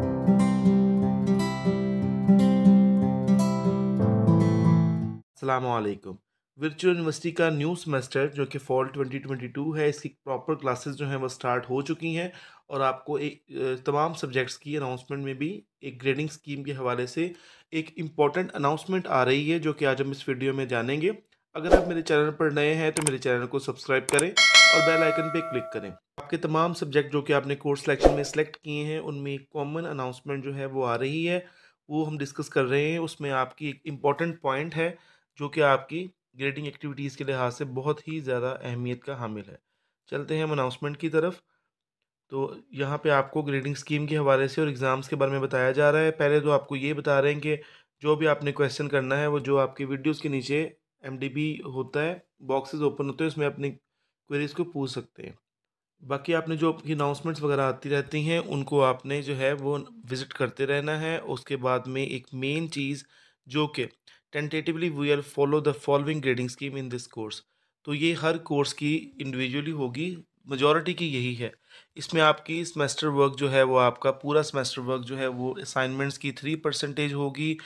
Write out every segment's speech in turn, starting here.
अलकुम virtual university का new semester जो कि फॉल 2022 है इसकी प्रॉपर क्लासेस जो हैं वो स्टार्ट हो चुकी हैं और आपको एक तमाम सब्जेक्ट्स की अनाउंसमेंट में भी एक ग्रेडिंग स्कीम के हवाले से एक इम्पॉर्टेंट अनाउंसमेंट आ रही है जो कि आज हम इस वीडियो में जानेंगे अगर आप मेरे चैनल पर नए हैं तो मेरे चैनल को सब्सक्राइब करें और बेल आइकन पे क्लिक करें आपके तमाम सब्जेक्ट जो कि आपने कोर्स सिलेक्शन में सिलेक्ट किए हैं उनमें एक कॉमन अनाउंसमेंट जो है वो आ रही है वो हम डिस्कस कर रहे हैं उसमें आपकी एक इम्पॉर्टेंट पॉइंट है जो कि आपकी ग्रेडिंग एक्टिविटीज़ के लिहाज से बहुत ही ज़्यादा अहमियत का हामिल है चलते हैं हम अनाउंसमेंट की तरफ तो यहाँ पे आपको ग्रेडिंग स्कीम के हवाले से और एग्ज़ाम्स के बारे में बताया जा रहा है पहले तो आपको ये बता रहे हैं कि जो भी आपने क्वेश्चन करना है वो जो आपके वीडियोस के नीचे एम होता है बॉक्सेस ओपन होते हैं उसमें अपने क्वेरीज़ को पूछ सकते हैं बाकी आपने जो आपकी अनाउंसमेंट्स वगैरह आती रहती हैं उनको आपने जो है वो विज़िट करते रहना है उसके बाद में एक मेन चीज़ जो कि tentatively we are follow the following grading scheme in this course तो ये हर कोर्स की इंडिविजुअली होगी मेजॉरिटी की यही है इसमें आपकी सेमेस्टर वर्क जो है वो आपका पूरा सेमेस्टर वर्क जो है वो असाइनमेंट्स की थ्री परसेंटेज होगी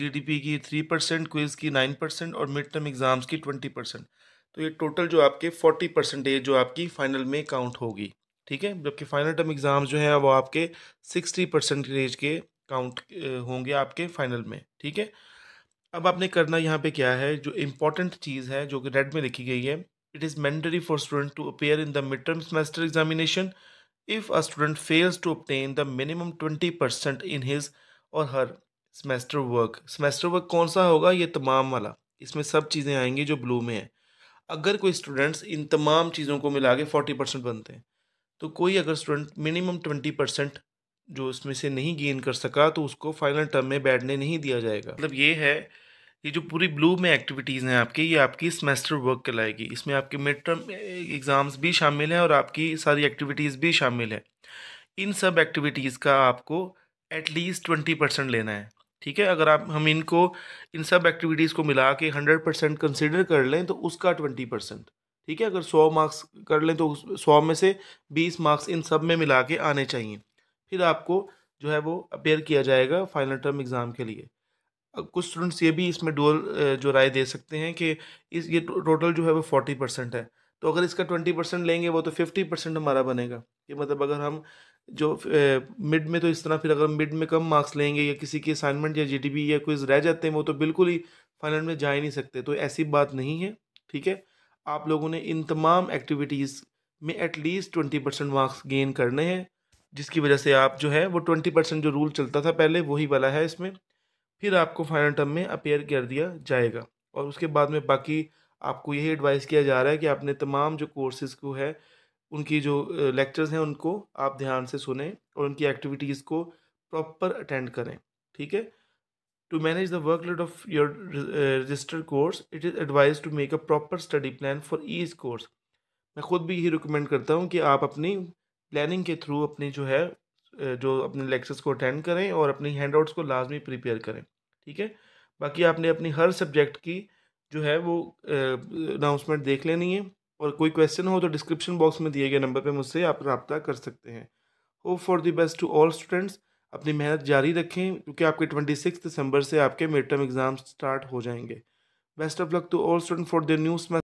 जीडीपी की थ्री परसेंट क्विज़ की नाइन परसेंट और मिड टर्म एग्ज़ाम्स की ट्वेंटी परसेंट तो ये टोटल जो आपके फोर्टी परसेंटेज जो आपकी फाइनल में काउंट होगी ठीक है जबकि फाइनल टर्म एग्ज़ाम जो है वो आपके सिक्सटी परसेंटेज के काउंट होंगे आपके फाइनल में ठीक है अब आपने करना यहाँ पे क्या है जो इम्पोर्टेंट चीज़ है जो कि रेड में लिखी गई है it is mandatory for student to appear in the mid term semester examination if a student fails to obtain the minimum twenty percent in his or her semester work semester work कौन सा होगा ये तमाम वाला इसमें सब चीज़ें आएंगी जो ब्लू में है अगर कोई स्टूडेंट्स इन तमाम चीज़ों को मिला के फोर्टी परसेंट बनते हैं तो कोई अगर स्टूडेंट मिनिमम ट्वेंटी परसेंट जो इसमें से नहीं गेन कर सका तो उसको फाइनल टर्म में बैठने नहीं दिया जाएगा मतलब ये है ये जो पूरी ब्लू में एक्टिविटीज़ हैं आपकी ये आपकी सेमेस्टर वर्क कहलाएगी इसमें आपके मिड टर्म एग्ज़ाम्स भी शामिल हैं और आपकी सारी एक्टिविटीज़ भी शामिल हैं इन सब एक्टिविटीज़ का आपको एटलीस्ट ट्वेंटी परसेंट लेना है ठीक है अगर आप हम इनको इन सब एक्टिविटीज़ को मिला के हंड्रेड परसेंट कंसिडर कर लें तो उसका ट्वेंटी परसेंट ठीक है अगर सौ मार्क्स कर लें तो सौ में से बीस मार्क्स इन सब में मिला के आने चाहिए फिर आपको जो है वो अपेयर किया जाएगा फाइनल टर्म एग्ज़ाम के लिए कुछ स्टूडेंट्स ये भी इसमें डोल जो राय दे सकते हैं कि इस ये टोटल जो है वो फोर्टी परसेंट है तो अगर इसका ट्वेंटी परसेंट लेंगे वो तो फिफ्टी परसेंट हमारा बनेगा कि मतलब अगर हम जो मिड में तो इस तरह फिर अगर मिड में कम मार्क्स लेंगे या किसी की असाइनमेंट या जी या क्विज रह जाते हैं वो तो बिल्कुल ही फाइनल में जा ही नहीं सकते तो ऐसी बात नहीं है ठीक है आप लोगों ने इन तमाम एक्टिविटीज़ में at least twenty percent marks gain करने हैं जिसकी वजह से आप जो है वो ट्वेंटी परसेंट जो रूल चलता था पहले वही वाला है इसमें फिर आपको फाइनल टर्म में अपेयर कर दिया जाएगा और उसके बाद में बाकी आपको यही एडवाइस किया जा रहा है कि आपने तमाम जो कोर्सेज़ को है उनकी जो लेक्चर्स हैं उनको आप ध्यान से सुने और उनकी एक्टिविटीज़ को प्रॉपर अटेंड करें ठीक है to manage the work workload of your registered course it is advise to make a proper study plan for each course मैं ख़ुद भी यही रिकमेंड करता हूँ कि आप अपनी प्लानिंग के थ्रू अपनी जो है जो अपने लेक्चर्स को अटेंड करें और अपनी हैंड आउट्स को लाजमी प्रिपेयर करें ठीक है बाकी आपने अपनी हर सब्जेक्ट की जो है वो अनाउंसमेंट देख लेनी है और कोई क्वेश्चन हो तो डिस्क्रिप्शन बॉक्स में दिए गए नंबर पर मुझसे आप रबता कर सकते हैं hope for the best to all students अपनी मेहनत जारी रखें क्योंकि आपके ट्वेंटी सिक्स दिसंबर से आपके मिड टर्म एग्जाम स्टार्ट हो जाएंगे best of luck to all student for the news